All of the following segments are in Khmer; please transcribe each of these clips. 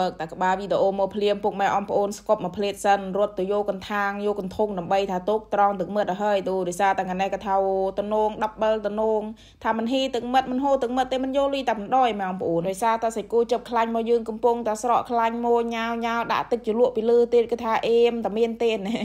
បើកតែក្បាលវីដេអូមកភ្លាមពុកម៉ែអំប្អូនស្គប់មកភ្លេតសិនរត់ទៅយកកន្ថាងយកកន្ធុងដើម្បី ថាទុកត្រង់ទឹកមឹកទៅហើយទូដោយសារតែថ្ងៃនេះក៏ថាតនង10តនងថាមិនហ៊ីទឹកមឹកមិនហូរទឹកមឹកទេមិនយកលីតែម្ដយម៉ែអំប្អូនដោយសារតែសៃគូចាប់ខ្លាញ់មកយើងកំពុងតែស្រក់ខ្លាញ់មកញ៉ាវញ៉ាវដាក់ទឹកជ្រលក់ពីលើទៀតគេថាអេមតែមានទេណែ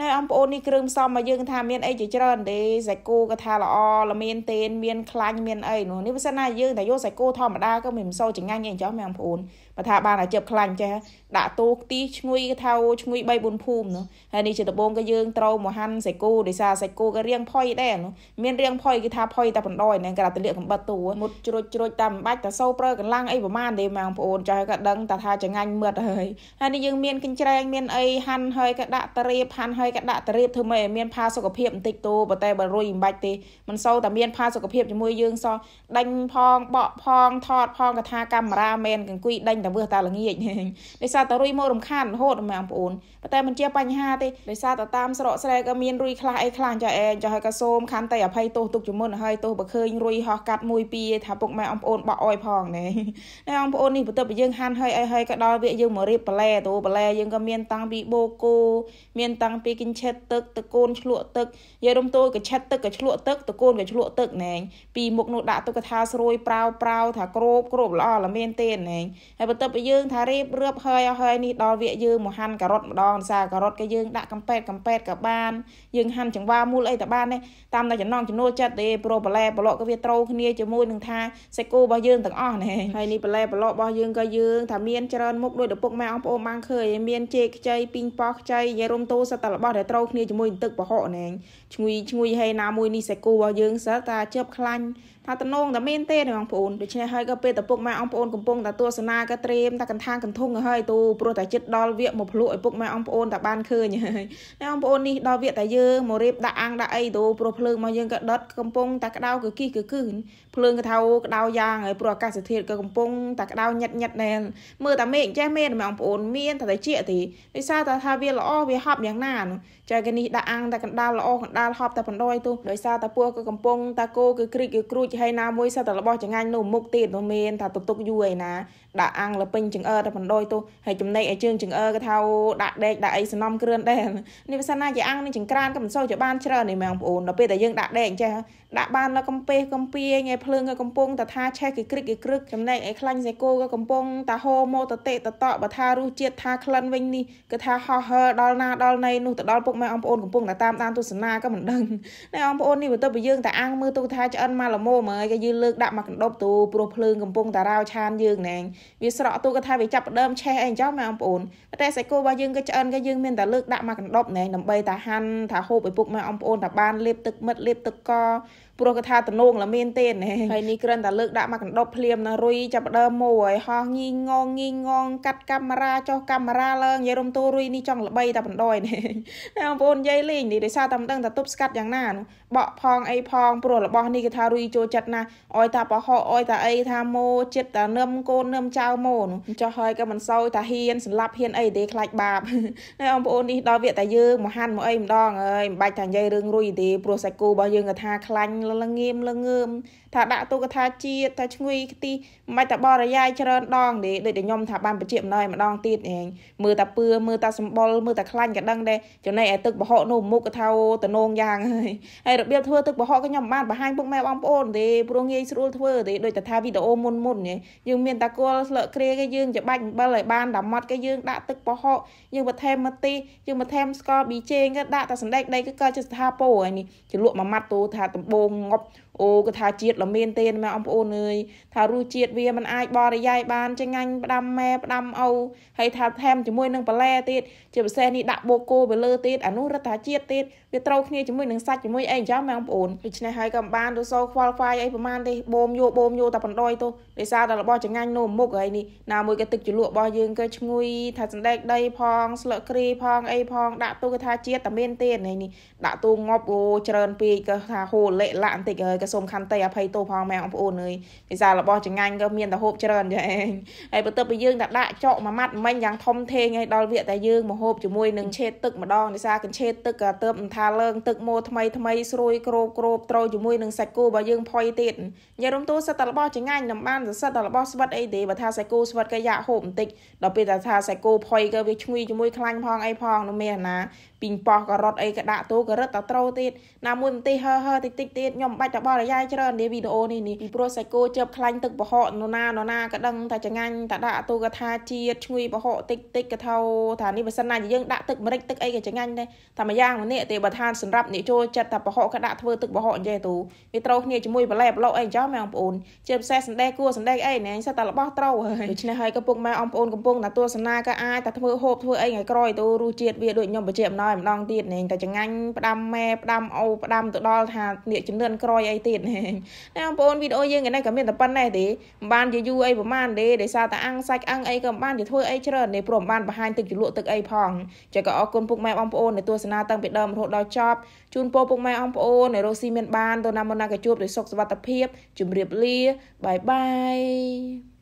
ណែអំប្អូននេះគ្រឿងផ្សំមកយើង ថាមានអីជាច្រើនទេសៃគូក៏ថាល្អល្មានទេមានខ្លាញ់មានអីនោះនេះបើសិនណាយើងតែយកសៃគូធម្មតាក៏មិនសូវចង្អាញ់អីអញ្ចឹងម៉ែអំប្អូនបើថាបានអាជីពខ្លាញ់ចេះដាក់ទូខ្ទីឈ្ងុយគេថាឈ្ងុយ3 4ភូមិនោះហើយនេះជាដបងក៏យើងត្រូវមហាន់សៃគូដោយសារសៃគូក៏រៀងផុយដែរនោះមានរៀងផុយគេថាផុយតែបណ្ដោយហ្នឹងគេថាតលាកកំបិតទូមុតជ្រួចជ្រួចតាមបាច់តែសូវប្រើកម្លាំងអីប្រមាណទេម៉ងប្អូនចាស់ក៏ដឹងតែថាចងាញ់មឹតហើយហើយនេះយើងមានកញ្ច្រែងមានអីហាន់ហើយក៏ដាក់តរៀបហាន់ហើយក៏ដាក់តរៀបធ្វើម៉េចឲ្យមានផាសុខភាពបន្តិចទូប៉ុន្តែបើរួយមិនបាច់ទេមិនសូវតែមានផាសុខភាពជាមួយយើងសោះដេញផងបក់ផងថតផងកថាកាមេរ៉ាមែនកង្គុយដេញតែវើសតាល្ងាចដោយសារតែរុយមករំខានរហូតម៉ែបងប្អូនប៉ុន្តែមិនជាបញ្ហាទេដោយសារតែតាមស្រកស្រែក៏មានរុយខ្លះអីខ្លះចាអែចាហើយក៏សូមខន្តីអភ័យទោសទុកជាមុនហើយទោសបើឃើញរុយហោះកាត់មួយពីថាពុកម៉ែបងប្អូនបក់អយផងណែណែបងប្អូននេះបន្ទាប់ពីយើងហាន់ហើយអីហើយក៏ដល់វាយើងមករៀបបលែតូបលែយើងក៏មានតាំងពីបូកូមានតាំងពីគិញឆេតទឹកតកូនឆ្លក់ទឹកយាយរំតូចក៏ឆេតទឹកក៏ឆ្លក់ទឹកតកូនក៏ឆ្លក់ទឹកណែពីមុខនោះដាក់ទុកថាស្រួយប្រាវប្រាវថាក្របក្របល្អល្មែនទេណែហើយទៅបើយើងថារៀបរៀបហើយហើយនេះដល់វាយើងមកហាន់ការ៉ុតម្ដងសារការ៉ុតគេយើងដាក់កំប៉ែតកំប៉ែតក៏បានយើងហាន់ចង្វាមូលអីក៏បានដែរតាមតែចំណងចំណូលចិត្តទេប្រូបលែប្លក់ក៏វាត្រូវគ្នាជាមួយនឹងថាសេចក្ដីរបស់យើងទាំងអស់ណែហើយនេះបលែប្លក់របស់យើងក៏យើងថាមានច្រើនមុខដោយឪពុកម៉ែអងប្អូនបានឃើញមានជេកខ្ចីពីងប៉ោះខ្ចីនិយាយរំទោសតែរបស់ដែលត្រូវគ្នាជាមួយនឹងទឹកប្រហុកណែឈ្ងុយឈ្ងុយហើយណាមួយនេះសេចក្ដីរបស់យើងសិលតាជើបខ្លាញ់ថាតំណងតែមានទេបងប្អូនដូច្នេះហើយក៏ពេលតពុកម៉ែអងប្អូនកំពុងតែទស្សនាក៏ក្រេមតាកន្ថាងកន្ធងឲ្យហើយទូព្រោះតែចិត្តដល់វាកមកភ្លក់ឲ្យពុកម៉ែអង្គប្អូនតាបានឃើញហើយណែអង្គប្អូននេះដល់វាកតែយើងមករៀបដាក់អាំងដាក់អីទូព្រោះភ្លើងមកយើងក៏ដុតកំពុងតែក្តៅគឺគីគឺគឺភ្លើងក៏ថាក្តៅយ៉ាងហើយព្រោះអាកាសធាតុក៏កំពុងតែក្តៅញិតញិតណែមើលតែមេឃចេះមានម៉ែអង្គប្អូនមានតែតែជាទីដោយសារតែថាវាល្អវាហប់យ៉ាងណានោះចាគេនេះដាក់អាំងតែកណ្ដាលល្អកណ្ដាលហប់តែបណ្ដោយទូដោយសារតែពស់ក៏កំពុងតែគោគឺគ្រីកគឺគ្រូចហើយណាមួយសត្វតែរបស់ចងាញ់នោះមុខទៀតនោះមានថាទុកទុកយូរឯណាដាក់អាំងលពេញចង្អើតែបណ្ដោយទោះហើយចំណែកឯជើងចង្អើក៏ថាដាក់ដេកដាក់អីសំណំគ្រឿនដែរនេះវាសិនណាជាអាំងនឹងចង្ក្រានក៏មិនសូវជាបានច្រើនទេម៉ែបងប្អូនដល់ពេលដែលយើងដាក់ដេកអញ្ចេះដាក់បានដល់កំពេះកំពីងឯភ្លើងក៏កំពុងតែថាឆេះគឺគ្រិចគឺគ្រឹកចំណែកឯខ្លាញ់សេកូក៏កំពុងតែហូម៉ូតតេតតបថារសជាតិថាក្លិនវិញនេះគឺថាហោះហើរដល់ណាដល់ណីនោះទៅដល់ពុកម៉ែបងប្អូនកំពុងតែតាមដានទស្សនាក៏មិនដឹងណែបងប្អូននេះបើទៅបើយើងតែអាំងមើលទូថាឆ្អិនមកល្មមហើយក៏យើងលើកដាក់មកកណ្ដប់ទូព្រោះភ្លើងកំពុងតារោឆានយើងណែវាស្រស្រក់ទូគាត់ថាវាចាប់ដើមឆេះអីអញ្ចឹងម៉ែបងប្អូនតែសាច់គោរបស់យើងក៏ឆ្អិនក៏យើងមានតែលើកដាក់មកកណ្ដប់ណែដើម្បីតែហាន់ថាហូបឲ្យពុកម៉ែបងប្អូនថាបានលាបទឹកមិត្តលាបទឹកកព្រោះគាត់ថាតំណងឡាមានទេណាហើយនេះគ្រាន់តែលើកដាក់មកកណ្ដប់ភ្លាមណារុយចាប់ដើមមូហើយហោះញីងងញីងងកាត់កាមេរ៉ាចុះកាមេរ៉ាឡើងនិយាយរំទូរុយនេះចង់ល្បីតែបណ្ដោយណាបងប្អូននិយាយលេងនេះដោយសារតែមិនដឹងតែទប់ស្កាត់យ៉ាងណានោះបក់ផងអីផងព្រោះរបស់នេះគេថារុយចូលចិត្តណាអយតាប្រហោអយតាអីថាម៉ូចិត្តតានឹមកូននឹមចៅម៉ូនោះចុះហើយក៏មិនសោយតាហ៊ានសម្លាប់ហ៊ានអីទេខ្លាចបាបណាបងប្អូននេះដល់វាតែយើងមហានមកអីម្ដងអើយមិនបាច់ថានិយាយរឿងរុយទេព្រោះសាច់គូរបស់យើងក៏ថាខ្លាញ់ល្ងៀមល្ងើមថាដាក់ទូកថាជាតិថាឈ្ងុយខ្ទីមិនតែបរិយាយច្រើនដងទេដូចតែខ្ញុំថាបានបញ្ជាម្ដងម្ដងទៀតហែងមើលតែពឿមើលតែសម្បុលមើលតែខ្លាញ់ក៏ដឹងដែរចំណែកឯទឹកបហុកនោះមុខក៏ថាតនងយ៉ាងហើយហើយរបៀបធ្វើទឹកបហុកក៏ខ្ញុំបានបង្ហាញពុកម៉ែបងប្អូនទេព្រោះងាយស្រួលធ្វើទេដូចតែថាវីដេអូមុនមុនយើងមានតាគល់ស្លឹកគ្រាគេយើងច្បាច់អំបិលឲ្យបានតាមម៉ត់គេយើងដាក់ទឹកបហុកយើងបន្ថែមម្ទេសយើងបន្ថែមស្ករប៊ីចេងក៏ដាក់តែសណ្ដែកដីគឺកើតជាស្ថាពោហើយនេះជលក់មួយម៉ាត់ទូថាដំបងងប់អូគេថាជាតិល្មៀនទេណាបងប្អូនអើយថារសជាតិវាមិនអាចបរិយាយបានចងាញ់ផ្ដាំម៉ែផ្ដាំអូហើយថាថែមជាមួយនឹងបន្លែទៀតជាពិសេសនេះដាក់បូកូវាលើទៀតអានោះរត់ថាជាតិទៀតវាត្រូវគ្នាជាមួយនឹងសាច់ជាមួយអីចឹងបងប្អូនដូច្នេះហើយក៏មិនបានទៅសូខ្វល់ខ្វាយអីប្រហែលទេបូមយោបូមយោតែបណ្ដោយទៅដោយសារតែរបស់ចងាញ់នោះមុខហើយនេះណាមួយក៏ទឹកជលក់របស់យើងក៏ឈ្ងុយថាសណ្ដែកដីផងស្លឹកគ្រីផងអីផងដាក់ទូគេថាជាតិតែមានទេនេះដាក់ទូងប់អូច្រើនពេកក៏ថាហូរលេកឡាក់បន្តិចហើយក៏សូមខន្តីអភ័យទោសផងម៉ែបងប្អូនអើយពិសាររបស់ចងាញ់ក៏មានតែហូបច្រើនចាឯងហើយបន្ទាប់ពីយើងតែដាក់ចោកមួយម៉ាត់មិញយ៉ាងធំធេងហើយដល់វាតែយើងមកហូបជាមួយនឹងឆេតទឹកម្ដងពិសារកញ្ឆេតទឹកក៏ទៅមិនថាលើងទឹកម៉ូថ្មីថ្មីស្រួយក្របក្របត្រូវជាមួយនឹងសាច់គោរបស់យើងផុយទៀតនិយាយរំទូសិតតែរបស់ចងាញ់នឹងបានសិតតែរបស់ស្វិតអីទេបើថាសាច់គោស្វិតក៏យ៉ាហូបបន្តិចដល់ពេលតែថាសាច់គោផុយក៏វាឈ្ងុយជាមួយខ្លាញ់ផងអីផងនោះមានណាពីងប៉ោះការ៉ុតអីក៏ដាក់ទូការ៉ុតតត្រូវទៀតណាមួយម្ទេសហឺហឺតិចតិចទៀតខ្ញុំមិនបាច់ទៅបរិយាយច្រើននេះវីដេអូនេះនេះពីព្រោះសាច់គោជើបខ្លាញ់ទឹកប្រហកនរណានរណាក៏ដឹងតែចងាញ់តែដាក់ទូកថាជាតិឈ្ងុយប្រហកតិចតិចក៏ថោថានេះបើសិនណាយើងដាក់ទឹកម្រេចទឹកអីក៏ចងាញ់ដែរតែម្យ៉ាងម្នាក់ទេបើថាសម្រាប់អ្នកចូលចិត្តថាប្រហកក៏ដាក់ធ្វើទឹកប្រហកអញ្ចឹងទូវាត្រូវគ្នាជាមួយបន្លែប្លោកអីអញ្ចឹងមែនបងប្អូនជាពិសេសសណ្ដែកគួរសណ្ដែកអីណែសិតតែរបស់ត្រូវហើយដូច្នេះហើយក៏ពុកម៉ែអងប្អូនកំពុងតែទស្សនាក៏អាចតែធ្វើហូបធ្វើអីថ្ងៃក្រោយទូរសជាតិវាដូចខ្ញុំបញ្ជាក់ម្ដងហើយម្ដងទៀតណែតែចងាញ់ផ្ដាំម៉ែផ្ដាំអូផ្ដាំទៅដល់ថាអ្នកជំនឿនក្រយអីទៀតណែណាបងប្អូនវីដេអូយើងនេះក៏មានតែប៉ុណ្ណេះទេមិនបានជាយូរអីប្រហែលទេដោយសារតែអាំងសាច់អាំងអីក៏មិនបានជាធ្វើអីច្រើនទេព្រោះមិនបានបង្ហាញទឹកជលក់ទឹកអីផងចេះក៏អរគុណពុកម៉ែបងប្អូនដែលទស្សនាតាំងពីដើមរហូតដល់ចប់ជូនពរពុកម៉ែបងប្អូននៅរស់ស៊ីមានបានទៅណាមុនណាក៏ជួបដោយសុខសុវត្ថិភាពជម្រាបលាបាយបាយ